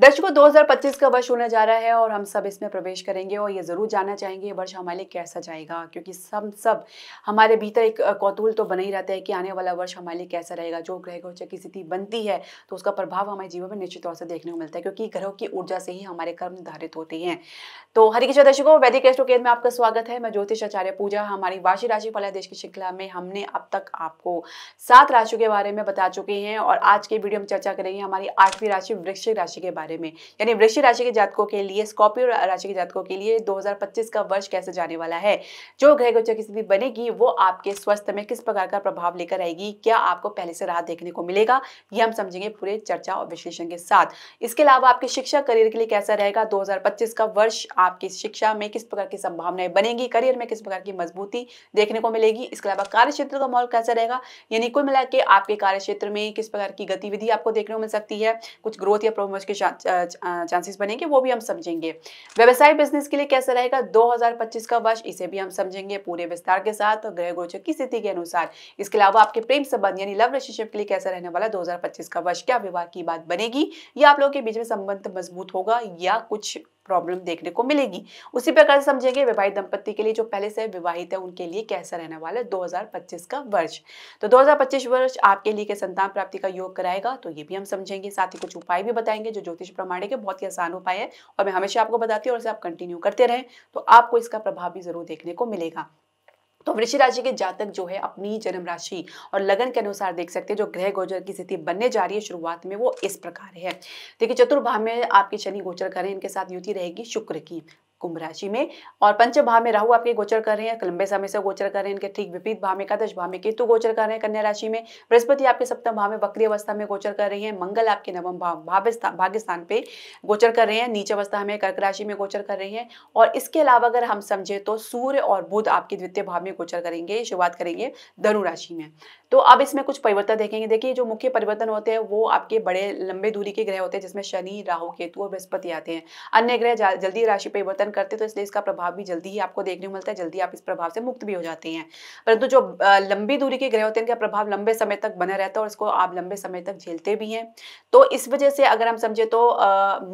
दर्शकों 2025 का वर्ष होने जा रहा है और हम सब इसमें प्रवेश करेंगे और ये ज़रूर जानना चाहेंगे ये वर्ष हमारे लिए कैसा जाएगा क्योंकि सब सब हमारे भीतर एक कौतूल तो बना ही रहता है कि आने वाला वर्ष हमारे लिए कैसा रहेगा जो ग्रह गोचर की स्थिति बनती है तो उसका प्रभाव हमारे जीवन में निश्चित तौर से देखने को मिलता है क्योंकि ग्रहों की ऊर्जा से ही हमारे कर्म निर्धारित होते हैं तो हरि किशोर दर्शकों वैदिक एस्ट्रो केंद्र में आपका स्वागत है मैं ज्योतिष आचार्य पूजा हमारी वार्षिक राशि फल देश की श्रृंखला में हमने अब तक आपको सात राशियों के बारे में बता चुके हैं और आज के वीडियो में चर्चा करेंगे हमारी आठवीं राशि वृक्षिक राशि के बारे बारे में यानी वृश्चिक राशि के जातकों के लिए स्कॉर्पियो राशि के जातकों के लिए 2025 का वर्ष कैसे जाने वाला है जो ग्रह गोचर की स्थिति बनेगी वो आपके स्वास्थ्य में किस प्रकार का प्रभाव लेकर आएगी क्या आपको पहले से राहत देखने को मिलेगा ये हम समझेंगे पूरे चर्चा और विश्लेषण के साथ इसके अलावा आपके शिक्षा करियर के लिए कैसा रहेगा दो का वर्ष आपकी शिक्षा में किस प्रकार की संभावनाएं बनेगी करियर में किस प्रकार की मजबूती देखने को मिलेगी इसके अलावा कार्य क्षेत्र का माहौल कैसा रहेगा यानी कुल मिला आपके कार्य क्षेत्र में किस प्रकार की गतिविधि आपको देखने को मिल सकती है कुछ ग्रोथ या प्रोमोशन के चांसेस बनेंगे वो भी हम समझेंगे व्यवसाय बिजनेस के लिए कैसा रहेगा 2025 का वर्ष इसे भी हम समझेंगे पूरे विस्तार के साथ और ग्रह गोचर की स्थिति के अनुसार इसके अलावा आपके प्रेम संबंध यानी लव रिलेशनशिप के लिए कैसा रहने वाला दो का वर्ष क्या विवाह की बात बनेगी या आप लोगों के बीच में संबंध मजबूत होगा या कुछ प्रॉब्लम देखने को मिलेगी उसी प्रकार समझेंगे विवाहित दंपत्ति के लिए जो पहले से विवाहित है उनके लिए कैसा रहने वाला है 2025 का वर्ष तो 2025 वर्ष आपके लिए के संतान प्राप्ति का योग कराएगा तो ये भी हम समझेंगे साथ ही कुछ उपाय भी बताएंगे जो ज्योतिष प्रमाणे के बहुत ही आसान उपाय है और मैं हमेशा आपको बताती हूँ और आप कंटिन्यू करते रहें तो आपको इसका प्रभाव भी जरूर देखने को मिलेगा तो वृषि राशि के जातक जो है अपनी जन्म राशि और लगन के अनुसार देख सकते हैं जो ग्रह गोचर की स्थिति बनने जा रही है शुरुआत में वो इस प्रकार है देखिए चतुर्भाव में आपके शनि गोचर करें इनके साथ युति रहेगी शुक्र की कुंभ राशि में और पंच भाव में राहु आपके गोचर कर रहे हैं लंबे समय से गोचर कर रहे हैं इनके ठीक विपरीत भाव में एकादश भाव में केतु गोचर कर रहे हैं कन्या राशि में बृहस्पति आपके सप्तम भाव में वक्री अवस्था में गोचर कर रही है मंगल आपके नवम भाव भाग्य स्थान पे गोचर कर रहे हैं नीचे अवस्था हमें कर्क राशि में गोचर कर रही है और इसके अलावा अगर हम समझे तो सूर्य और बुध आपके द्वितीय भाव में गोचर करेंगे शुरुआत करेंगे धनुराशि में तो अब इसमें कुछ परिवर्तन देखेंगे देखिए जो मुख्य परिवर्तन होते हैं वो आपके बड़े लंबे दूरी के ग्रह होते हैं जिसमें शनि राहु केतु और बृहस्पति आते हैं अन्य ग्रह जल्दी राशि परिवर्तन करते हैं तो इसलिए इसका प्रभाव भी जल्दी ही आपको देखने को मिलता है जल्दी आप इस प्रभाव से मुक्त भी हो जाते हैं परंतु जो लंबी दूरी के ग्रह होते हैं इनका प्रभाव लंबे समय तक बना रहता है और इसको आप लंबे समय तक झेलते भी हैं तो इस वजह से अगर हम समझे तो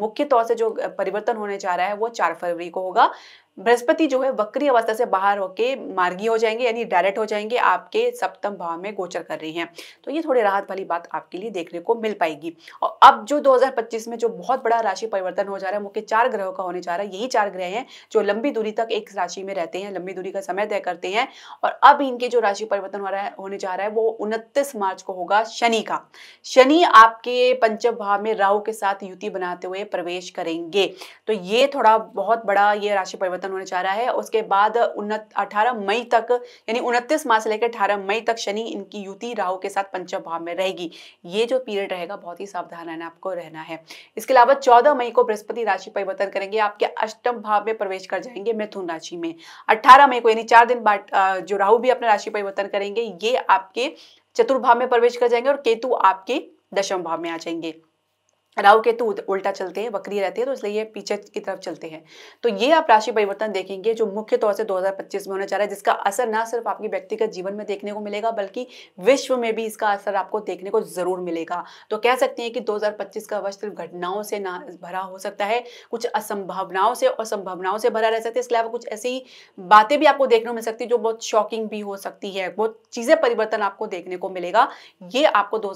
मुख्य तौर से जो परिवर्तन होने जा रहा है वो चार फरवरी को होगा बृहस्पति जो है वक्री अवस्था से बाहर होके मार्गी हो जाएंगे यानी डायरेक्ट हो जाएंगे आपके सप्तम भाव में गोचर कर रहे हैं तो ये थोड़ी राहत वाली बात आपके लिए देखने को मिल पाएगी और अब जो 2025 में जो बहुत बड़ा राशि परिवर्तन हो जा रहा है मुख्य चार ग्रहों का होने जा रहा है यही चार ग्रह हैं जो लंबी दूरी तक एक राशि में रहते हैं लंबी दूरी का समय तय करते हैं और अब इनके जो राशि परिवर्तन हो रहा है होने जा रहा है वो उनतीस मार्च को होगा शनि का शनि आपके पंचम भाव में राहु के साथ युति बनाते हुए प्रवेश करेंगे तो ये थोड़ा बहुत बड़ा ये राशि परिवर्तन परिवर्तन होने जा रहा है उसके बाद अठारह मई तक यानी उनतीस मार्च से लेकर अठारह मई तक शनि इनकी युति राहु के साथ पंचम भाव में रहेगी ये जो पीरियड रहेगा बहुत ही सावधान रहना आपको रहना है इसके अलावा चौदह मई को बृहस्पति राशि परिवर्तन करेंगे आपके अष्टम भाव में प्रवेश कर जाएंगे मिथुन राशि में अठारह मई को यानी चार दिन बाद जो राहु भी अपना राशि परिवर्तन करेंगे ये आपके चतुर्भाव में प्रवेश कर जाएंगे और केतु आपके दशम भाव में आ जाएंगे राहु केतु उल्टा चलते हैं वक्री रहते हैं तो इसलिए ये पीछे की तरफ चलते हैं तो ये आप राशि परिवर्तन देखेंगे जो मुख्य तौर से 2025 में होने जा रहा है जिसका असर ना सिर्फ आपके व्यक्तिगत जीवन में देखने को मिलेगा बल्कि विश्व में भी इसका असर आपको देखने को जरूर मिलेगा तो कह सकते हैं कि दो का वर्ष सिर्फ घटनाओं से ना भरा हो सकता है कुछ असंभावनाओं से और संभावनाओं से भरा रह सकता है इसके अलावा कुछ ऐसी बातें भी आपको देखने को मिल सकती है जो बहुत शॉकिंग भी हो सकती है बहुत चीज़ें परिवर्तन आपको देखने को मिलेगा ये आपको दो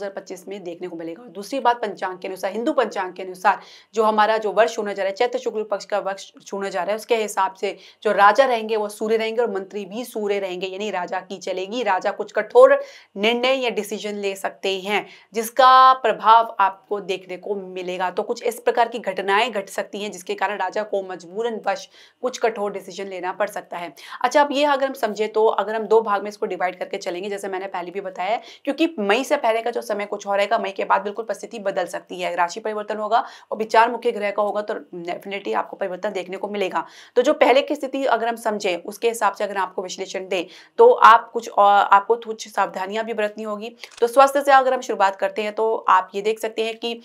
में देखने को मिलेगा दूसरी बात पंचांग के अनुसार हिंदू पंचांग के अनुसार जो हमारा जो वर्ष होने जा रहा है चैत्र शुक्ल पक्ष का वर्ष छूने जा रहा है उसके हिसाब से जो राजा रहेंगे वो सूर्य रहेंगे और मंत्री भी सूर्य रहेंगे यानी राजा की चलेगी राजा कुछ कठोर निर्णय या डिसीजन ले सकते हैं जिसका प्रभाव आपको देखने को मिलेगा तो कुछ इस प्रकार की घटनाएं घट सकती हैं जिसके कारण राजा को मजबूरन वश कुछ कठोर डिसीजन लेना पड़ सकता है अच्छा अब ये अगर हम समझे तो अगर हम दो भाग में इसको डिवाइड करके चलेंगे जैसे मैंने पहले भी बताया क्योंकि मई से पहले का जो समय कुछ और रहेगा मई के बाद बिल्कुल परिस्थिति बदल सकती है राशि राशि परिवर्तन होगा और विचार मुख्य ग्रह का होगा तो डेफिनेटली आपको परिवर्तन देखने को मिलेगा तो जो पहले की स्थिति अगर हम समझें उसके हिसाब से अगर आपको विश्लेषण दें तो आप कुछ और आपको कुछ सावधानियां भी बरतनी होगी तो स्वास्थ्य से अगर हम शुरुआत करते हैं तो आप ये देख सकते हैं कि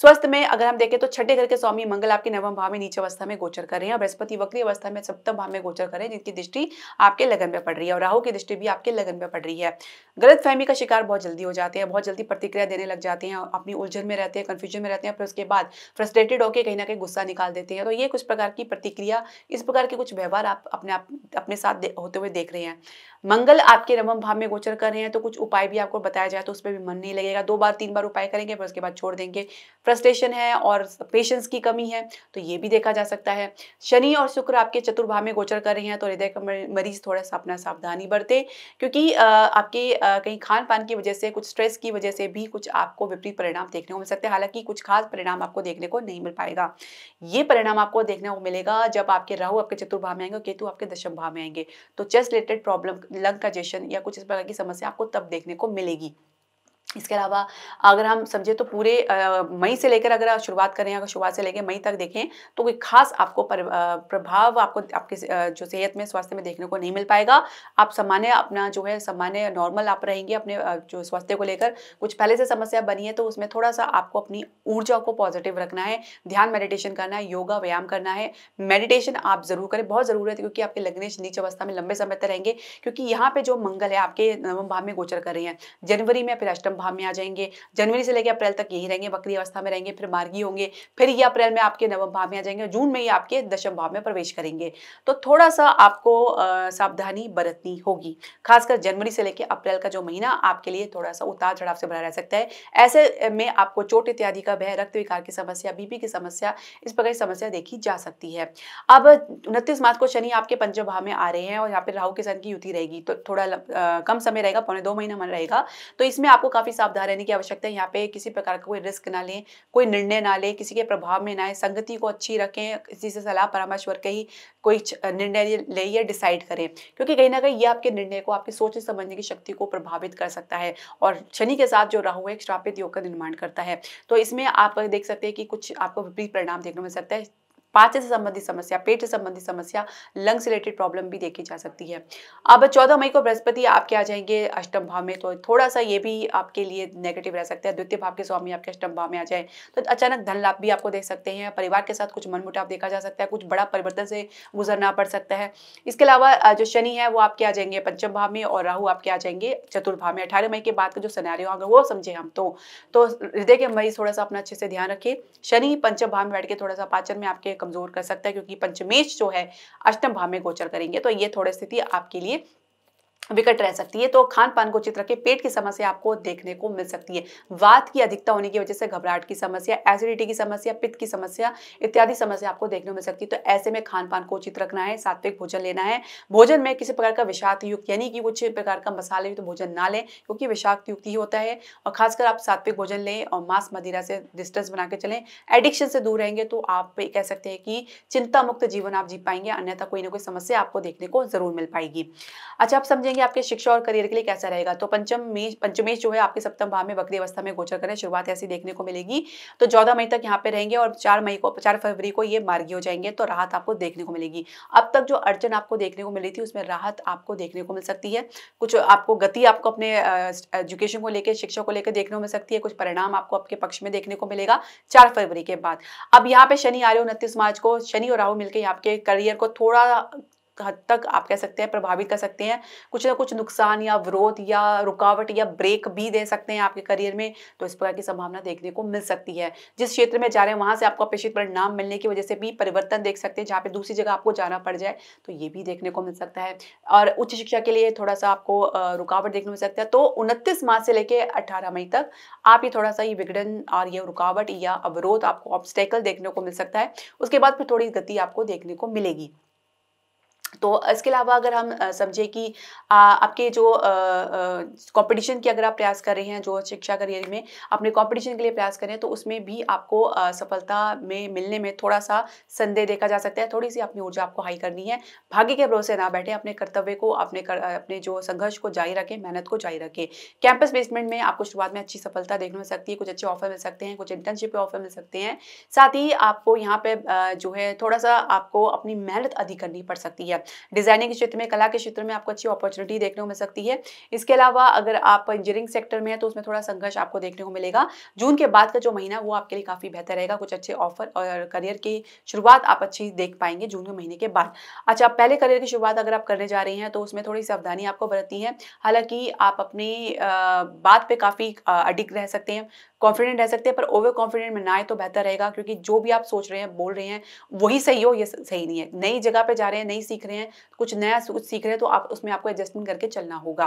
स्वस्थ में अगर हम देखें तो छठे घर के स्वामी मंगल आपके नवम भाव में नीचे अवस्था में गोचर कर रहे हैं और बृहस्पति वक्री अवस्था में सप्तम भाव में गोचर कर रहे हैं जिनकी दृष्टि आपके लगन पे पड़ रही है और राहु की दृष्टि भी आपके लगन पे पड़ रही है गलत फहमी का शिकार बहुत जल्दी हो जाते हैं बहुत जल्दी प्रतिक्रिया देने लग जाते हैं अपनी उलझन में रहते हैं कन्फ्यूजन में रहते हैं फिर उसके बाद फ्रस्ट्रेटेड होकर कहीं ना कहीं गुस्सा निकाल देते हैं तो ये कुछ प्रकार की प्रतिक्रिया इस प्रकार के कुछ व्यवहार आप अपने आप अपने साथ होते हुए देख रहे हैं मंगल आपके नवम भाव में गोचर कर रहे हैं तो कुछ उपाय भी आपको बताया जाए तो उस पर भी मन नहीं लगेगा दो बार तीन बार उपाय करेंगे फिर उसके बाद छोड़ देंगे फ्रस्ट्रेशन है और पेशेंस की कमी है तो ये भी देखा जा सकता है शनि और शुक्र आपके चतुर्भाव में गोचर कर रहे हैं तो हृदय का मरीज थोड़ा सा अपना सावधानी बरते क्योंकि आपके कहीं खान पान की वजह से कुछ स्ट्रेस की वजह से भी कुछ आपको विपरीत परिणाम देखने को मिल सकते हैं हालांकि कुछ खास परिणाम आपको देखने को नहीं मिल पाएगा ये परिणाम आपको देखने को मिलेगा जब आपके राहु आपके चतुर्भाव में आएंगे केतु आपके दशम भाव में आएंगे तो chest related problem lung congestion या कुछ इस प्रकार की समस्या आपको तब देखने को मिलेगी इसके अलावा अगर हम समझे तो पूरे मई से लेकर अगर शुरुआत करें अगर शुरुआत से लेकर मई तक देखें तो कोई खास आपको पर, प्रभाव आपको आपके जो सेहत में स्वास्थ्य में देखने को नहीं मिल पाएगा आप सामान्य अपना जो है सामान्य नॉर्मल आप रहेंगे अपने जो स्वास्थ्य को लेकर कुछ पहले से समस्या बनी है तो उसमें थोड़ा सा आपको अपनी ऊर्जा को पॉजिटिव रखना है ध्यान मेडिटेशन करना है योगा व्यायाम करना है मेडिटेशन आप ज़रूर करें बहुत ज़रूरत है क्योंकि आपके लग्नेश नीच अवस्था में लंबे समय तक रहेंगे क्योंकि यहाँ पे जो मंगल है आपके नवम भाव में गोचर कर रहे हैं जनवरी में फिर अष्टम भाव में आ जाएंगे जनवरी से लेकर अप्रैल तक यही रहेंगे बकरी अवस्था में रहेंगे फिर मार्गी होंगे फिर ये अप्रैल में आपके नवम भाव में आ जाएंगे जून में ही आपके दशम भाव में प्रवेश करेंगे तो थोड़ा सा आपको सावधानी बरतनी होगी खासकर जनवरी से लेकर अप्रैल का जो महीना आपके लिए थोड़ा सा उतार चढ़ाव से भरा रह सकता है ऐसे में आपको चोट इत्यादि का भय रक्त विकार की समस्या बीपी की समस्या इस प्रकार की समस्या देखी जा सकती है अब उनतीस मार्च को शनि आपके पंचम भाव में आ रहे हैं और यहाँ पे राहु के सन की युति रहेगी तो थोड़ा कम समय रहेगा पौने दो महीना मन रहेगा तो इसमें आपको काफी काफी सावधान रहने की आवश्यकता है यहाँ पे किसी प्रकार का कोई रिस्क ना लें कोई निर्णय ना लें किसी के प्रभाव में ना आए संगति को अच्छी रखें किसी से सलाह परामर्श करके ही कोई निर्णय ले या डिसाइड करें क्योंकि कहीं ना कहीं ये आपके निर्णय को आपकी सोच समझने की शक्ति को प्रभावित कर सकता है और शनि के साथ जो राहु है श्रापित योग का निर्माण करता है तो इसमें आप देख सकते हैं कि कुछ आपको विपरीत परिणाम देखने मिल सकता है पाचन से संबंधित समस्या पेट से संबंधित समस्या लंग्स रिलेटेड प्रॉब्लम भी देखी जा सकती है अब चौदह मई को बृहस्पति आपके आ जाएंगे अष्टम भाव में तो थोड़ा सा ये भी आपके लिए नेगेटिव रह सकता है द्वितीय भाव के स्वामी आपके अष्टम भाव में आ जाए तो अचानक धन लाभ भी आपको देख सकते हैं परिवार के साथ कुछ मनमुटाव देखा जा सकता है कुछ बड़ा परिवर्तन से गुजरना पड़ सकता है इसके अलावा जो शनि है वो आपके आ जाएंगे पंचम भाव में और राहु आपके आ जाएंगे चतुर्भाव में अठारह मई के बाद का जो सिनेरियो होगा वो समझे हम तो, तो हृदय के मई थोड़ा सा अपना अच्छे से ध्यान रखिए शनि पंचम भाव में बैठ के थोड़ा सा पाचन में आपके कमजोर कर सकता है क्योंकि पंचमेश जो है अष्टम भाव में गोचर करेंगे तो ये थोड़ी स्थिति आपके लिए विकट रह सकती है तो खान पान को चित्र के पेट की समस्या आपको देखने को मिल सकती है वात की अधिकता होने की वजह से घबराहट की समस्या एसिडिटी की समस्या पित्त की समस्या इत्यादि समस्या आपको देखने को मिल सकती है तो ऐसे में खान पान को उचित रखना है सात्विक भोजन लेना है भोजन में किसी प्रकार का विषाक्त युक्त यानी कि कुछ प्रकार का मसाले युक्त तो भोजन ना लें क्योंकि विषाक्त युक्त ही होता है और खासकर आप सात्विक भोजन लें और मांस मदिरा से डिस्टेंस बना के चलें एडिक्शन से दूर रहेंगे तो आप कह सकते हैं कि चिंता मुक्त जीवन आप जी पाएंगे अन्यथा कोई ना कोई समस्या आपको देखने को जरूर मिल पाएगी अच्छा आप समझेंगे देखेंगे आपके शिक्षा और करियर के लिए कैसा रहेगा तो पंचम मेष पंचमेश जो है आपके सप्तम भाव में बकरी अवस्था में गोचर करें शुरुआत ऐसी देखने को मिलेगी तो चौदह मई तक यहाँ पे रहेंगे और चार मई को चार फरवरी को ये मार्गी हो जाएंगे तो राहत आपको देखने को मिलेगी अब तक जो अड़चन आपको देखने को मिली थी उसमें राहत आपको देखने को मिल सकती है कुछ आपको गति आपको अपने एजुकेशन को लेकर शिक्षा को लेकर देखने को मिल सकती है कुछ परिणाम आपको आपके पक्ष में देखने को मिलेगा चार फरवरी के बाद अब यहाँ पे शनि आ रहे हो उनतीस मार्च को शनि और राहु मिलकर आपके करियर को थोड़ा हद तक आप कह सकते हैं प्रभावित कर सकते हैं कुछ ना कुछ नुकसान या विरोध या रुकावट या ब्रेक भी दे सकते हैं आपके करियर में तो इस प्रकार की संभावना देखने को मिल सकती है जिस क्षेत्र में जा रहे हैं वहां से आपको अपेक्षित परिणाम मिलने की वजह से भी परिवर्तन देख सकते हैं जहाँ पर दूसरी जगह आपको जाना पड़ जाए तो ये भी देखने को मिल सकता है और उच्च शिक्षा के लिए थोड़ा सा आपको रुकावट देखने मिल सकता है तो उनतीस मार्च से लेकर अट्ठारह मई तक आप ये थोड़ा सा ये विघटन और ये रुकावट या अवरोध आपको ऑब्स्टेकल देखने को मिल सकता है उसके बाद फिर थोड़ी गति आपको देखने को मिलेगी तो इसके अलावा अगर हम समझे कि आपके जो कंपटीशन की अगर आप प्रयास कर रहे हैं जो शिक्षा करियर में अपने कंपटीशन के लिए प्रयास करें तो उसमें भी आपको सफलता में मिलने में थोड़ा सा संदेह देखा जा सकता है थोड़ी सी अपनी ऊर्जा आपको हाई करनी है भाग्य के भरोसे ना बैठे अपने कर्तव्य को अपने कर, अपने जो संघर्ष को जारी रखें मेहनत को जारी रखें कैंपस बेसमेंट में आपको शुरुआत में अच्छी सफलता देखने मिल सकती है कुछ अच्छे ऑफर मिल सकते हैं कुछ इंटर्नशिप के ऑफर मिल सकते हैं साथ ही आपको यहाँ पे जो है थोड़ा सा आपको अपनी मेहनत अधिक करनी पड़ सकती है डिजाइनिंग के क्षेत्र में कला के क्षेत्र में आपको अच्छी अपॉर्चुनिटी देखने को मिल सकती है इसके अलावा अगर आप इंजीनियरिंग सेक्टर में है तो उसमें थोड़ा संघर्ष आपको देखने को मिलेगा जून के बाद का जो महीना वो आपके लिए काफ़ी बेहतर रहेगा कुछ अच्छे ऑफर और करियर की शुरुआत आप अच्छी देख पाएंगे जून के महीने के बाद अच्छा पहले करियर की शुरुआत अगर आप करने जा रही हैं तो उसमें थोड़ी सावधानी आपको बरतनी है हालांकि आप अपनी बात पर काफ़ी अडिक रह सकते हैं कॉन्फिडेंट रह सकते हैं पर ओवर कॉन्फिडेंट में ना आए तो बेहतर रहेगा क्योंकि जो भी आप सोच रहे हैं बोल रहे हैं वही सही हो ये सही नहीं है नई जगह पर जा रहे हैं नई सीख रहे रहे हैं कुछ नया कुछ सीख रहे हैं तो आप उसमें आपको एडजस्टमेंट करके चलना होगा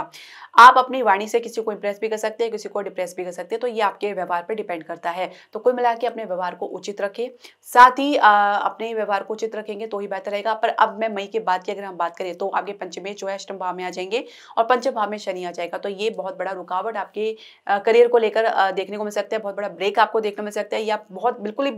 आप अपनी वाणी से किसी को इंप्रेस भी कर सकते हैं किसी को डिप्रेस भी कर सकते हैं तो ये आपके व्यवहार पर डिपेंड करता है तो कुल मिला अपने व्यवहार को उचित रखें साथ ही अपने व्यवहार को उचित रखेंगे तो ही बेहतर रहेगा पर अब मैं मई के बाद की अगर हम बात करें तो आपके पंचमे जो है अष्टम भाव में आ जाएंगे और पंचम भाव में शनि आ जाएगा तो ये बहुत बड़ा रुकावट आपके करियर को लेकर देखने को मिल सकता है बहुत बड़ा ब्रेक आपको देखने को मिल सकता है या बहुत बिल्कुल ही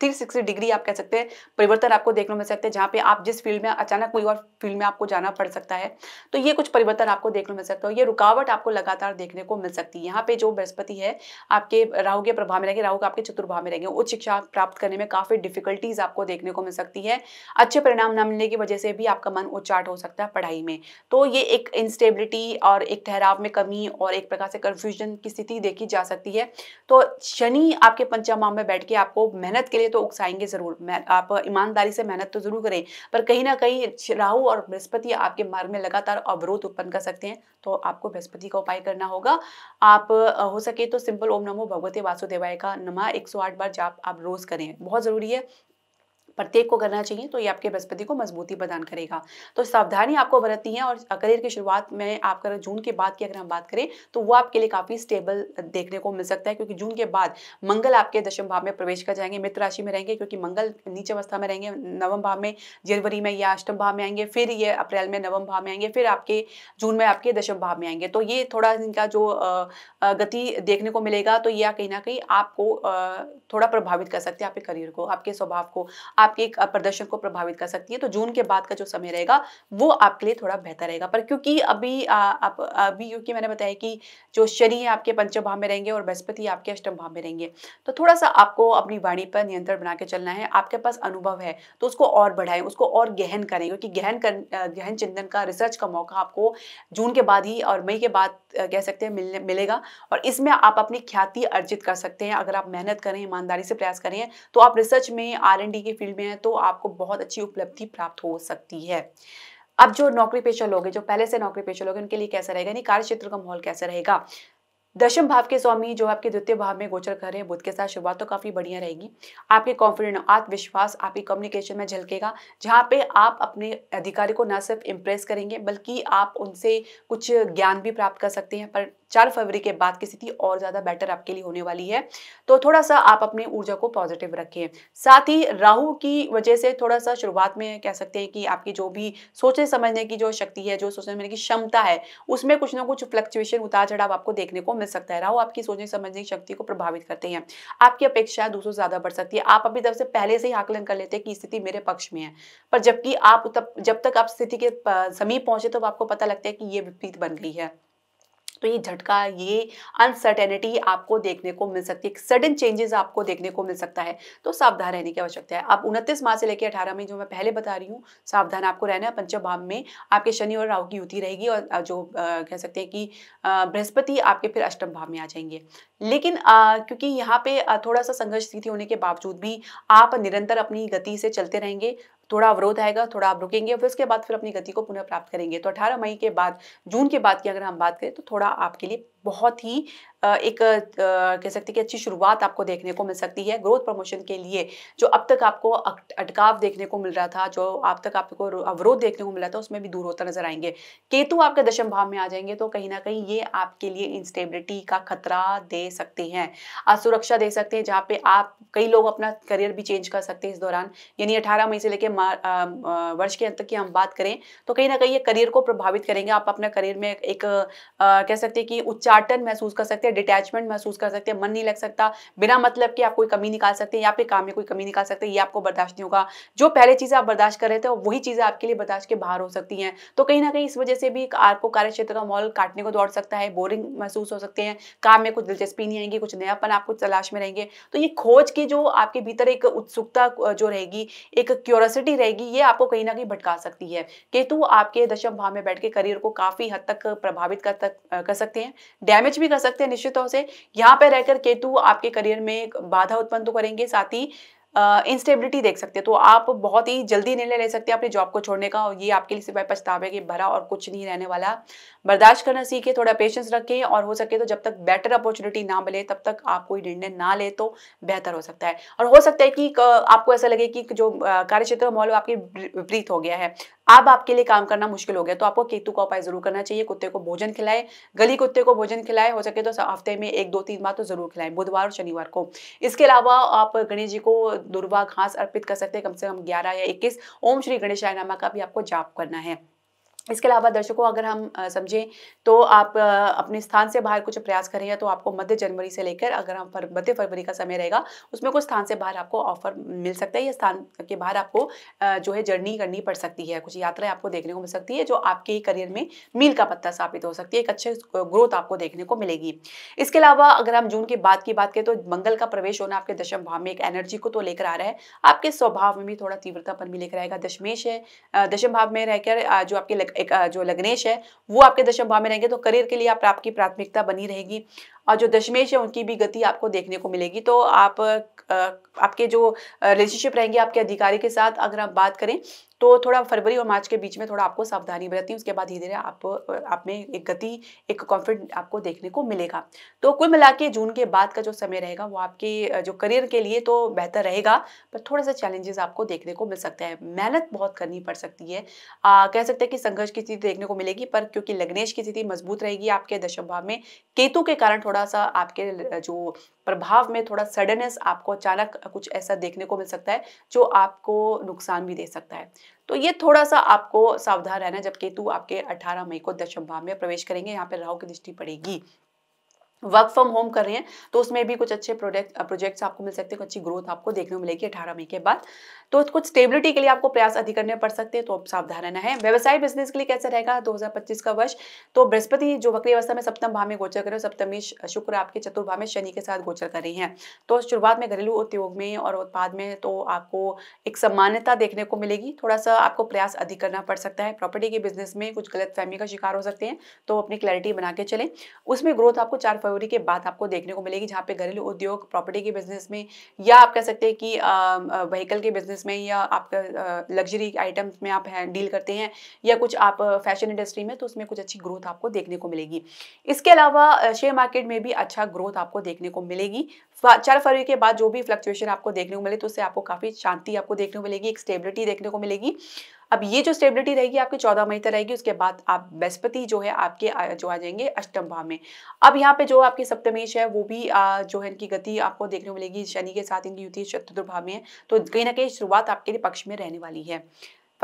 थ्री सिक्सटी डिग्री आप कह सकते हैं परिवर्तन आपको देखने में सकते हैं जहाँ पे आप जिस फील्ड में अचानक कोई और फील्ड में आपको जाना पड़ सकता है तो ये कुछ परिवर्तन आपको देखने में सकता है ये रुकावट आपको लगातार देखने को मिल सकती है यहाँ पे जो बृहस्पति है आपके राहु के प्रभाव में रहेंगे राहु आपके चतुर्भाव में रहेंगे उच्च शिक्षा प्राप्त करने में काफ़ी डिफिकल्टीज आपको देखने को मिल सकती है अच्छे परिणाम न मिलने की वजह से भी आपका मन उच्चाट हो सकता है पढ़ाई में तो ये एक इंस्टेबिलिटी और एक ठहराव में कमी और एक प्रकार से कन्फ्यूजन की स्थिति देखी जा सकती है तो शनि आपके पंचम में बैठ के आपको मेहनत के लिए ये तो उकसाएंगे ज़रूर आप ईमानदारी से मेहनत तो ज़रूर करें पर कहीं ना कहीं राहु और बृहस्पति आपके मार्ग में लगातार अवरोध उत्पन्न कर सकते हैं तो आपको बृहस्पति का उपाय करना होगा आप हो सके तो सिंपल ओम नमो भगवते वासुदेवाय का नमा 108 बार जाप आप रोज़ करें बहुत ज़रूरी है प्रत्येक को करना चाहिए तो ये आपके बृहस्पति को मजबूती प्रदान करेगा तो सावधानी आपको बरतनी है और करियर की शुरुआत में आप अगर जून के बाद की अगर हम बात करें तो वो आपके लिए काफ़ी स्टेबल देखने को मिल सकता है क्योंकि जून के बाद मंगल आपके दशम भाव में प्रवेश कर जाएंगे मित्र राशि में रहेंगे क्योंकि मंगल नीचे अवस्था में रहेंगे नवम भाव में जनवरी में या अष्टम भाव में आएंगे फिर ये अप्रैल में नवम भाव में आएंगे फिर आपके जून में आपके दशम भाव में आएंगे तो ये थोड़ा इनका जो गति देखने को मिलेगा तो यह कहीं ना कहीं आपको थोड़ा प्रभावित कर सकते हैं आपके करियर को आपके स्वभाव को आपके प्रदर्शन को प्रभावित कर सकती है तो जून के बाद का जो समय रहेगा वो आपके लिए थोड़ा बेहतर रहेगा पर क्योंकि अभी आप अभी क्योंकि मैंने बताया कि जो शनि है आपके पंचम भाव में रहेंगे और बृहस्पति आपके अष्टम भाव में रहेंगे तो थोड़ा सा आपको अपनी वाणी पर नियंत्रण बना के चलना है आपके पास अनुभव है तो उसको और बढ़ाएं उसको और गहन करें क्योंकि गहन कर, गहन चिंतन का रिसर्च का मौका आपको जून के बाद ही और मई के बाद कह सकते हैं मिलने मिलेगा और इसमें आप अपनी ख्याति अर्जित कर सकते हैं अगर आप मेहनत करें ईमानदारी से प्रयास करें तो आप रिसर्च में आर के फील्ड फील्ड में है तो आपको बहुत अच्छी उपलब्धि प्राप्त हो सकती है अब जो नौकरी पेशा लोग हैं जो पहले से नौकरी पेशा लोग हैं उनके लिए कैसा रहेगा यानी कार्य क्षेत्र का माहौल कैसा रहेगा दशम भाव के स्वामी जो आपके द्वितीय भाव में गोचर कर रहे हैं बुद्ध के साथ शुरुआत तो काफ़ी बढ़िया रहेगी आपके कॉन्फिडेंट आत्मविश्वास आपकी कम्युनिकेशन में झलकेगा जहाँ पे आप अपने अधिकारी को ना सिर्फ इम्प्रेस करेंगे बल्कि आप उनसे कुछ ज्ञान भी प्राप्त कर सकते हैं पर चार फरवरी के बाद की स्थिति और ज़्यादा बेटर आपके लिए होने वाली है तो थोड़ा सा आप अपनी ऊर्जा को पॉजिटिव रखें साथ ही राहु की वजह से थोड़ा सा शुरुआत में कह सकते हैं कि आपकी जो भी सोचने समझने की जो शक्ति है जो सोचने समझने की क्षमता है उसमें कुछ ना कुछ फ्लक्चुएशन उतार चढ़ाव आपको देखने को मिल सकता है राहु आपकी सोचने समझने की शक्ति को प्रभावित करते हैं आपकी अपेक्षा दूसरों से ज़्यादा बढ़ सकती है आप अपनी तरफ से पहले से ही आकलन कर लेते हैं कि स्थिति मेरे पक्ष में है पर जबकि आप जब तक आप स्थिति के समीप पहुंचे तो आपको पता लगता है कि ये विपरीत बन गई है ये झटका ये अनसर्टेनिटी आपको देखने को मिल सकती है सडन चेंजेस आपको देखने को मिल सकता है तो सावधान रहने की आवश्यकता है अब उनतीस मार्च से लेकर अठारह मई जो मैं पहले बता रही हूँ सावधान आपको रहना है पंचम भाव में आपके शनि और राहु की युति रहेगी और जो कह सकते हैं कि बृहस्पति आपके फिर अष्टम भाव में आ जाएंगे लेकिन आ, क्योंकि यहाँ पे थोड़ा सा संघर्ष स्थिति होने के बावजूद भी आप निरंतर अपनी गति से चलते रहेंगे थोड़ा अवरोध आएगा थोड़ा आप रुकेंगे फिर उसके बाद फिर अपनी गति को पुनः प्राप्त करेंगे तो अठारह मई के बाद जून के बाद की अगर हम बात करें तो थोड़ा आपके लिए बहुत ही एक कह सकते हैं कि अच्छी शुरुआत आपको देखने को मिल सकती है ग्रोथ प्रमोशन के लिए जो अब तक आपको अटकाव देखने को मिल रहा था जो अब तक आपको अवरोध देखने को मिला था उसमें भी दूर होता नजर आएंगे केतु आपके दशम भाव में आ जाएंगे तो कहीं ना कहीं ये आपके लिए इंस्टेबिलिटी का खतरा दे सकते हैं असुरक्षा दे सकते हैं जहाँ पे आप कई लोग अपना करियर भी चेंज कर सकते हैं इस दौरान यानी अठारह मई से लेकर वर्ष के अंत तक की हम बात करें तो कहीं ना कहीं ये करियर को प्रभावित करेंगे आप अपने करियर में एक कह सकते हैं कि उच्च उचाटन महसूस कर सकते हैं डिटैचमेंट महसूस कर सकते हैं मन नहीं लग सकता बिना मतलब कि आप कोई कमी निकाल सकते हैं या फिर काम में कोई कमी निकाल सकते हैं ये आपको बर्दाश्त नहीं होगा जो पहले चीज़ें आप बर्दाश्त कर रहे थे वही चीज़ें आपके लिए बर्दाश्त के बाहर हो सकती हैं तो कहीं ना कहीं इस वजह से भी आपको कार्य का माहौल काटने को दौड़ सकता है बोरिंग महसूस हो सकते हैं काम में कुछ दिलचस्पी नहीं आएगी कुछ नयापन आपको तलाश में रहेंगे तो ये खोज की जो आपके भीतर एक उत्सुकता जो रहेगी एक क्यूरोसिटी रहेगी ये आपको कहीं ना कहीं भटका सकती है केतु आपके दशम भाव में बैठ के करियर को काफ़ी हद तक प्रभावित कर सकते हैं डैमेज भी कर सकते हैं निश्चित तौर से यहाँ पे रहकर केतु आपके करियर में बाधा उत्पन्न तो करेंगे साथ ही इंस्टेबिलिटी देख सकते हैं तो आप बहुत ही जल्दी निर्णय ले सकते हैं अपने जॉब को छोड़ने का और ये आपके लिए सिर्फ पछतावे के भरा और कुछ नहीं रहने वाला बर्दाश्त करना सीखे थोड़ा पेशेंस रखें और हो सके तो जब तक बेटर अपॉर्चुनिटी ना मिले तब तक आप कोई निर्णय ना ले तो बेहतर हो सकता है और हो सकता है कि आपको ऐसा लगे कि जो कार्यक्षेत्र माहौल आपके विपरीत हो गया है अब आपके लिए काम करना मुश्किल हो गया तो आपको केतु का उपाय जरूर करना चाहिए कुत्ते को भोजन खिलाए गली कुत्ते को भोजन खिलाए हो सके तो हफ्ते में एक दो तीन बार तो जरूर खिलाए बुधवार और शनिवार को इसके अलावा आप गणेश जी को दुर्वा घास अर्पित कर सकते हैं कम से कम ग्यारह या इक्कीस ओम श्री गणेश नामा का भी आपको जाप करना है इसके अलावा दर्शकों अगर हम समझें तो आप अपने स्थान से बाहर कुछ प्रयास करें तो आपको मध्य जनवरी से लेकर अगर हम फर मध्य फरवरी का समय रहेगा उसमें कुछ स्थान से बाहर आपको ऑफर मिल सकता है या स्थान के बाहर आपको जो है जर्नी करनी पड़ सकती है कुछ यात्राएं आपको देखने को मिल सकती है जो आपके करियर में मील का पत्ता साबित हो सकती है एक अच्छे ग्रोथ आपको देखने को मिलेगी इसके अलावा अगर हम जून की बात की बात करें तो मंगल का प्रवेश होना आपके दशम भाव में एक एनर्जी को तो लेकर आ रहा है आपके स्वभाव में भी थोड़ा तीव्रतापन भी लेकर आएगा दशमेश है दशम भाव में रहकर जो आपके एक जो लग्नेश है वो आपके दशम भाव में रहेंगे तो करियर के लिए आप आपकी प्राथमिकता बनी रहेगी और जो दशमेश है उनकी भी गति आपको देखने को मिलेगी तो आप आपके जो रिलेशनशिप रहेंगे आपके अधिकारी के साथ अगर आप बात करें तो थोड़ा फरवरी और मार्च के बीच में थोड़ा आपको सावधानी बरतनी है उसके बाद धीरे धीरे आप आप में एक गति एक कॉन्फिडेंट आपको देखने को मिलेगा तो कुल मिला के जून के बाद का जो समय रहेगा वो आपके जो करियर के लिए तो बेहतर रहेगा पर थोड़े से चैलेंजेस आपको देखने को मिल सकते हैं मेहनत बहुत करनी पड़ सकती है आ, कह सकते हैं कि संघर्ष की स्थिति देखने को मिलेगी पर क्योंकि लग्नेश की स्थिति मजबूत रहेगी आपके दशम भाव में केतु के कारण थोड़ा थोड़ा सा आपके जो प्रभाव में थोड़ा सडननेस आपको अचानक कुछ ऐसा देखने को मिल सकता है जो आपको नुकसान भी दे सकता है तो ये थोड़ा सा आपको सावधान रहना जब केतु आपके 18 मई को दशम भाव में प्रवेश करेंगे यहाँ पे राहु की दृष्टि पड़ेगी वर्क फ्रॉम होम कर रहे हैं तो उसमें भी कुछ अच्छे प्रोडक्ट प्रोजेक्ट्स आपको मिल सकते हैं अच्छी ग्रोथ आपको देखने को मिलेगी अठारह मई के बाद तो कुछ स्टेबिलिटी के लिए आपको प्रयास अधिक करने पड़ सकते हैं तो आप सावधान रहना है व्यवसाय बिजनेस के लिए कैसे रहेगा 2025 का वर्ष तो बृहस्पति जो वक्री अवस्था में सप्तम भाव में गोचर कर रहे हो सप्तमी शुक्र आपके चतुर्भाव में शनि के साथ गोचर कर रही है तो शुरुआत में घरेलू उद्योग में और उत्पाद में तो आपको एक सामान्यता देखने को मिलेगी थोड़ा सा आपको प्रयास अधिक करना पड़ सकता है प्रॉपर्टी के बिजनेस में कुछ गलत का शिकार हो सकते हैं तो अपनी क्लैरिटी बना के चले उसमें ग्रोथ आपको चार फरवरी के बाद आपको देखने को मिलेगी जहाँ पे घरेलू उद्योग प्रॉपर्टी के बिजनेस में या आप कह सकते हैं कि व्हीकल के बिजनेस में या आप लग्जरी आइटम्स में आप डील करते हैं या कुछ आप फैशन इंडस्ट्री में तो उसमें कुछ अच्छी ग्रोथ आपको देखने को मिलेगी इसके अलावा शेयर मार्केट में भी अच्छा ग्रोथ आपको देखने को मिलेगी तो चार फरवरी के बाद जो भी फ्लक्चुएशन आपको देखने को मिले तो उससे आपको काफ़ी शांति आपको देखने को मिलेगी एक स्टेबिलिटी देखने को मिलेगी अब ये जो स्टेबिलिटी रहेगी आपकी चौदह मई तक रहेगी उसके बाद आप बृहस्पति जो है आपके जो आ जाएंगे अष्टम भाव में अब यहाँ पे जो आपके सप्तमेश है वो भी जो है इनकी गति आपको देखने को मिलेगी शनि के साथ इनकी युति चतुर्भाव में है तो कहीं ना कहीं शुरुआत आपके लिए पक्ष में रहने वाली है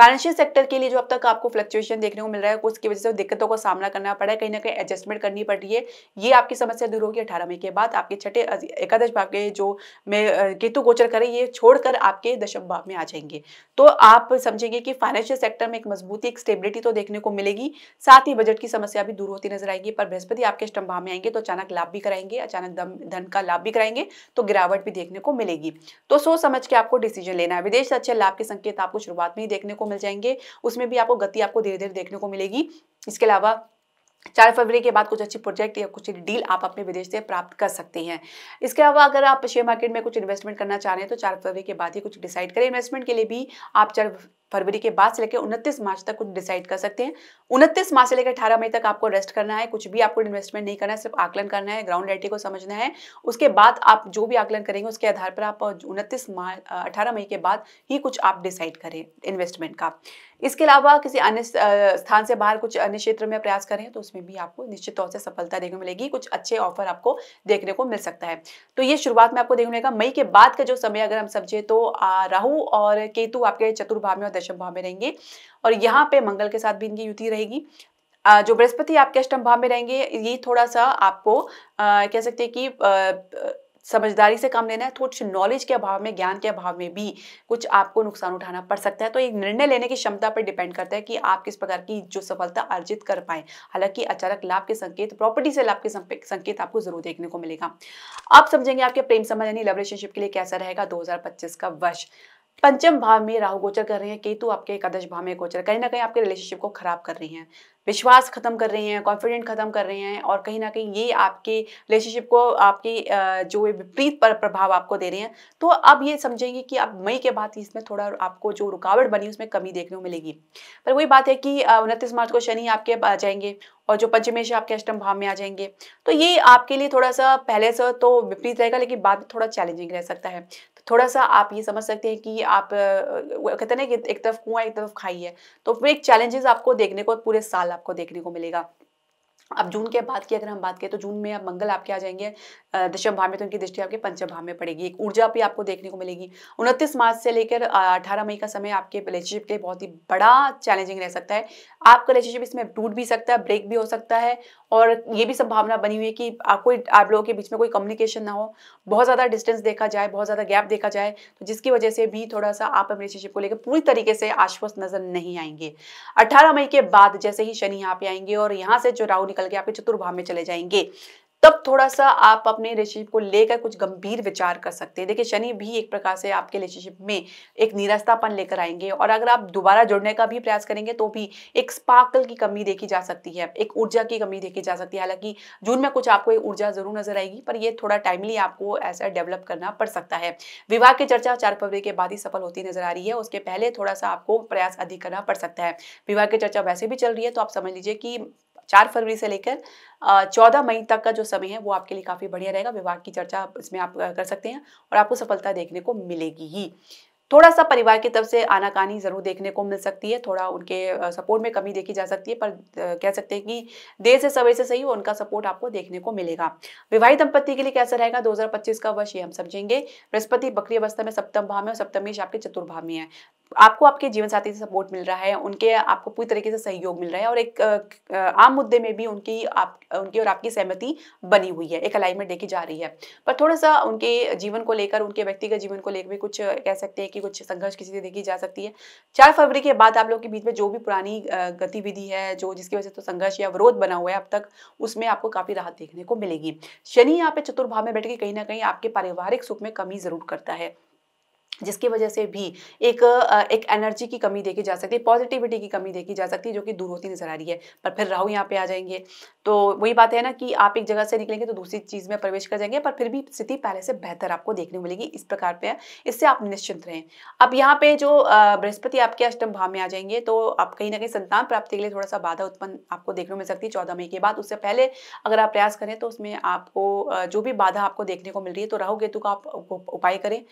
फाइनेंशियल सेक्टर के लिए जो अब तक आपको फ्लक्चुएशन देखने को मिल रहा है उसकी वजह से दिक्कतों का सामना करना पड़ा है कहीं ना कहीं एडजस्टमेंट करनी पड़ रही है ये आपकी समस्या दूर होगी अठारह मई के बाद आपके छठे एकादश भाव के जो में केतु गोचर करें ये छोड़कर आपके दशम भाव में आ जाएंगे तो आप समझेंगे कि फाइनेंशियल सेक्टर में एक मजबूती एक स्टेबिलिटी तो देखने को मिलेगी साथ ही बजट की समस्या भी दूर होती नजर आएगी पर बृहस्पति आपके अष्टम भाव में आएंगे तो अचानक लाभ भी कराएंगे अचानक धन का लाभ भी कराएंगे तो गिरावट भी देखने को मिलेगी तो सोच समझ के आपको डिसीजन लेना है विदेश से अच्छे लाभ के संकेत आपको शुरुआत में ही देखने को मिल जाएंगे उसमें भी आपको गति आपको धीरे धीरे देखने को मिलेगी इसके अलावा चार फरवरी के बाद कुछ अच्छी प्रोजेक्ट या कुछ डील आप अपने विदेश से प्राप्त कर सकते हैं इसके अलावा अगर आप शेयर मार्केट में कुछ इन्वेस्टमेंट करना चाह रहे हैं तो चार फरवरी के बाद ही कुछ डिसाइड करें इन्वेस्टमेंट के लिए भी आप चार फरवरी के बाद से लेकर उनतीस मार्च तक कुछ डिसाइड कर सकते हैं उनतीस मार्च से लेकर अठारह मई तक आपको रेस्ट करना है कुछ भी आपको इन्वेस्टमेंट नहीं करना है सिर्फ आकलन करना है ग्राउंड रेटी को समझना है उसके बाद आप जो भी आकलन करेंगे उसके आधार पर आप उनतीस मार्च अठारह मई के बाद ही कुछ आप डिसाइड करें इन्वेस्टमेंट का इसके अलावा किसी अन्य स्थान से बाहर कुछ अन्य क्षेत्र में प्रयास करें तो उसमें भी आपको निश्चित तौर से सफलता देखने को मिलेगी कुछ अच्छे ऑफर आपको देखने को मिल सकता है तो ये शुरुआत में आपको देखने मिलेगा मई के बाद का जो समय अगर हम समझे तो राहु और केतु आपके चतुर्भाव में और दशम भाव में रहेंगे और यहाँ पे मंगल के साथ भी इनकी युति रहेगी जो बृहस्पति आपके अष्टम भाव में रहेंगे ये थोड़ा सा आपको आ, कह सकते हैं कि आ, समझदारी से काम लेना है कुछ नॉलेज के अभाव में ज्ञान के अभाव में भी कुछ आपको नुकसान उठाना पड़ सकता है तो एक निर्णय लेने की क्षमता पर डिपेंड करता है कि आप किस प्रकार की जो सफलता अर्जित कर पाए हालांकि अचानक लाभ के संकेत प्रॉपर्टी से लाभ के संकेत आपको जरूर देखने को मिलेगा आप समझेंगे आपके प्रेम संबंध यानी लव रिलेशनशिप के लिए कैसा रहेगा दो का वर्ष पंचम भाव में राहु गोचर कर रहे हैं केतु आपके एकादश भाव में गोचर कहीं ना कहीं आपके रिलेशनशिप को खराब कर रही हैं विश्वास ख़त्म कर रहे हैं कॉन्फिडेंट ख़त्म कर रहे हैं और कहीं ना कहीं ये आपके रिलेशनशिप को आपकी जो विपरीत पर प्रभाव आपको दे रहे हैं तो अब ये समझेंगे कि आप मई के बाद इसमें थोड़ा आपको जो रुकावट बनी उसमें कमी देखने को मिलेगी पर वही बात है कि उनतीस मार्च को शनि आपके आ जाएंगे और जो पंचमेश आपके अष्टम भाव में आ जाएंगे तो ये आपके लिए थोड़ा सा पहले से तो विपरीत रहेगा लेकिन बाद में थोड़ा चैलेंजिंग रह सकता है तो थोड़ा सा आप ये समझ सकते हैं कि आप कहते हैं ना कि एक तरफ कुआं एक तरफ खाई है तो फिर एक चैलेंजेस आपको देखने को पूरे साल आपको देखने को मिलेगा अब जून के बाद की अगर हम बात करें तो जून में अब मंगल आपके आ जाएंगे दशम भाव में तो उनकी दृष्टि आपके पंचम भाव में पड़ेगी एक ऊर्जा भी आपको देखने को मिलेगी उनतीस मार्च से लेकर अठारह मई का समय आपके रिलेशनशिप के बहुत ही बड़ा चैलेंजिंग रह सकता है आपका रिलेशनशिप इसमें टूट भी सकता है ब्रेक भी हो सकता है और ये भी संभावना बनी हुई है कि आपको आप लोगों के बीच में कोई कम्युनिकेशन ना हो बहुत ज़्यादा डिस्टेंस देखा जाए बहुत ज़्यादा गैप देखा जाए तो जिसकी वजह से भी थोड़ा सा आप रिलेशनशिप को लेकर पूरी तरीके से आश्वस्त नजर नहीं आएंगे अठारह मई के बाद जैसे ही शनि यहाँ पे आएंगे और यहाँ से जो राहुल निकल के आपके चतुर्भाव में चले जाएंगे तब थोड़ा सा आप अपने रिलेशनशिप को लेकर कुछ गंभीर विचार कर सकते हैं देखिए शनि भी एक प्रकार से आपके रिलेशनशिप में एक निरस्तापन लेकर आएंगे और अगर आप दोबारा जुड़ने का भी प्रयास करेंगे तो भी एक स्पार्कल की कमी देखी जा सकती है एक ऊर्जा की कमी देखी जा सकती है हालांकि जून में कुछ आपको एक ऊर्जा जरूर नजर आएगी पर यह थोड़ा टाइमली आपको ऐसा डेवलप करना पड़ सकता है विवाह की चर्चा चार फरवरी के बाद ही सफल होती नजर आ रही है उसके पहले थोड़ा सा आपको प्रयास अधिक करना पड़ सकता है विवाह की चर्चा वैसे भी चल रही है तो आप समझ लीजिए कि चार फरवरी से लेकर चौदह मई तक का जो समय है वो आपके लिए काफ़ी बढ़िया रहेगा विवाह की चर्चा इसमें आप कर सकते हैं और आपको सफलता देखने को मिलेगी ही थोड़ा सा परिवार की तरफ से आनाकानी ज़रूर देखने को मिल सकती है थोड़ा उनके सपोर्ट में कमी देखी जा सकती है पर कह सकते हैं कि देर से सवेर से सही उनका सपोर्ट आपको देखने को मिलेगा विवाहित दंपत्ति के लिए कैसा रहेगा 2025 का वर्ष ये हम समझेंगे बृहस्पति बकरी अवस्था में सप्तम भाव में और सप्तमेश आपके चतुर्भाव में है आपको आपके जीवन साथी से सपोर्ट मिल रहा है उनके आपको पूरी तरीके से सहयोग मिल रहा है और एक आम मुद्दे में भी उनकी आप उनकी और आपकी सहमति बनी हुई है एक अलाइनमेंट देखी जा रही है पर थोड़ा सा उनके जीवन को लेकर उनके व्यक्तिगत जीवन को लेकर भी कुछ कह सकते हैं कि कुछ संघर्ष किसी से देखी जा सकती है चार फरवरी के बाद आप लोग के बीच में जो भी पुरानी गतिविधि है जो जिसकी वजह से तो संघर्ष या विरोध बना हुआ है अब तक उसमें आपको काफ़ी राहत देखने को मिलेगी शनि यहाँ पे चतुर्भाव में बैठ के कहीं ना कहीं आपके पारिवारिक सुख में कमी जरूर करता है जिसकी वजह से भी एक एक एनर्जी की कमी देखी जा सकती है पॉजिटिविटी की कमी देखी जा सकती है जो कि दूर होती नजर आ रही है पर फिर राहु यहाँ पे आ जाएंगे तो वही बात है ना कि आप एक जगह से निकलेंगे तो दूसरी चीज़ में प्रवेश कर जाएंगे पर फिर भी स्थिति पहले से बेहतर आपको देखने को मिलेगी इस प्रकार पे इससे आप निश्चिंत रहें अब यहाँ पे जो बृहस्पति आपके अष्टम भाव में आ जाएंगे तो आप कहीं ना कहीं संतान प्राप्ति के लिए थोड़ा सा बाधा उत्पन्न आपको देखने को मिल सकती है चौदह मई के बाद उससे पहले अगर आप प्रयास करें तो उसमें आपको जो भी बाधा आपको देखने को मिल रही है तो राहु केतु का आप उपाय करें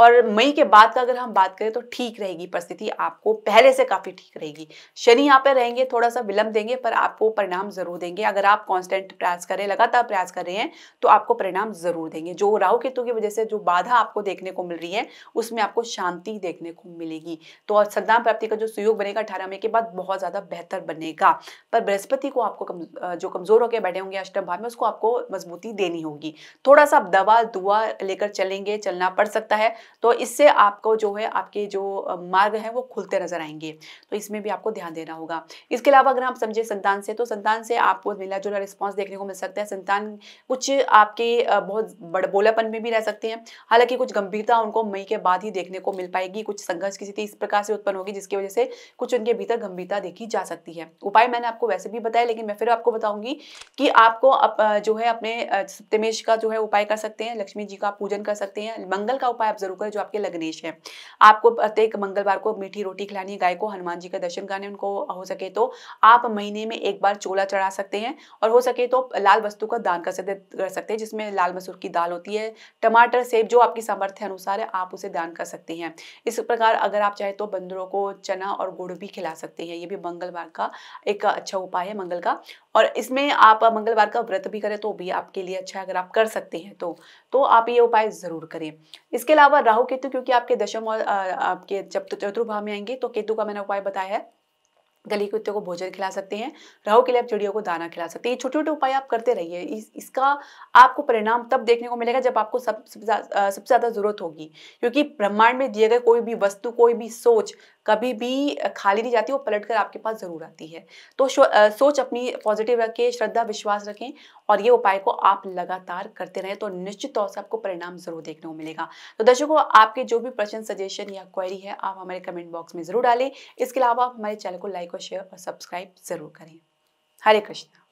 और मई के बाद का अगर हम बात करें तो ठीक रहेगी परिस्थिति आपको पहले से काफ़ी ठीक रहेगी शनि यहाँ पे रहेंगे थोड़ा सा विलंब देंगे पर आपको परिणाम ज़रूर देंगे अगर आप कॉन्स्टेंट प्रयास करें लगातार प्रयास कर रहे हैं तो आपको परिणाम ज़रूर देंगे जो राहु केतु की वजह से जो बाधा आपको देखने को मिल रही है उसमें आपको शांति देखने को मिलेगी तो संतान प्राप्ति का जो सुयोग बनेगा अठारह मई के बाद बहुत ज़्यादा बेहतर बनेगा पर बृहस्पति को आपको कम, जो कमज़ोर होकर बैठे होंगे अष्टम भाव में उसको आपको मजबूती देनी होगी थोड़ा सा दवा दुआ लेकर चलेंगे चलना पड़ सकता है तो इससे आपको जो है आपके जो मार्ग हैं वो खुलते नजर आएंगे तो इसमें भी आपको ध्यान देना होगा इसके अलावा अगर आप समझे संतान से तो संतान से आपको मिला जुला रिस्पॉन्स देखने को मिल सकता है संतान कुछ आपके बहुत बड़बोलापन में भी रह सकते हैं हालांकि कुछ गंभीरता उनको मई के बाद ही देखने को मिल पाएगी कुछ संघर्ष की स्थिति इस प्रकार से उत्पन्न होगी जिसकी वजह से कुछ उनके भीतर गंभीरता देखी जा सकती है उपाय मैंने आपको वैसे भी बताया लेकिन मैं फिर आपको बताऊंगी कि आपको जो है अपने सप्तमेश का जो है उपाय कर सकते हैं लक्ष्मी जी का पूजन कर सकते हैं मंगल का उपाय आप जरूर होगा जो आपके लग्नेश हैं आपको प्रत्येक मंगलवार को मीठी रोटी खिलानी है गाय को हनुमान जी का दर्शन कराने उनको हो सके तो आप महीने में एक बार चोला चढ़ा सकते हैं और हो सके तो लाल वस्तु का दान कर सकते कर सकते हैं जिसमें लाल मसूर की दाल होती है टमाटर सेब जो आपकी सामर्थ्य अनुसार है आप उसे दान कर सकते हैं इस प्रकार अगर आप चाहें तो बंदरों को चना और गुड़ भी खिला सकते हैं ये भी मंगलवार का एक अच्छा उपाय है मंगल का और इसमें आप मंगलवार का व्रत भी करें तो भी आपके लिए अच्छा है अगर आप कर सकते हैं तो तो आप ये उपाय ज़रूर करें इसके अलावा राहु केतु क्योंकि आपके दशम और आपके जब चतुर्भाव में आएंगे तो केतु का मैंने उपाय बताया है गली कुत्ते को भोजन खिला सकते हैं राहु के लिए आप चिड़ियों को दाना खिला सकते हैं छोटे छोटे उपाय आप करते रहिए इस, इसका आपको परिणाम तब देखने को मिलेगा जब आपको सब सबसे ज़्यादा ज़रूरत होगी क्योंकि ब्रह्मांड में दिए गए कोई भी वस्तु कोई भी सोच कभी भी खाली नहीं जाती वो पलट कर आपके पास ज़रूर आती है तो सोच अपनी पॉजिटिव रखें श्रद्धा विश्वास रखें और ये उपाय को आप लगातार करते रहें तो निश्चित तौर से आपको परिणाम ज़रूर देखने को मिलेगा तो दर्शकों आपके जो भी प्रश्न सजेशन या क्वेरी है आप हमारे कमेंट बॉक्स में ज़रूर डालें इसके अलावा आप हमारे चैनल को लाइक और शेयर और सब्सक्राइब ज़रूर करें हरे कृष्णा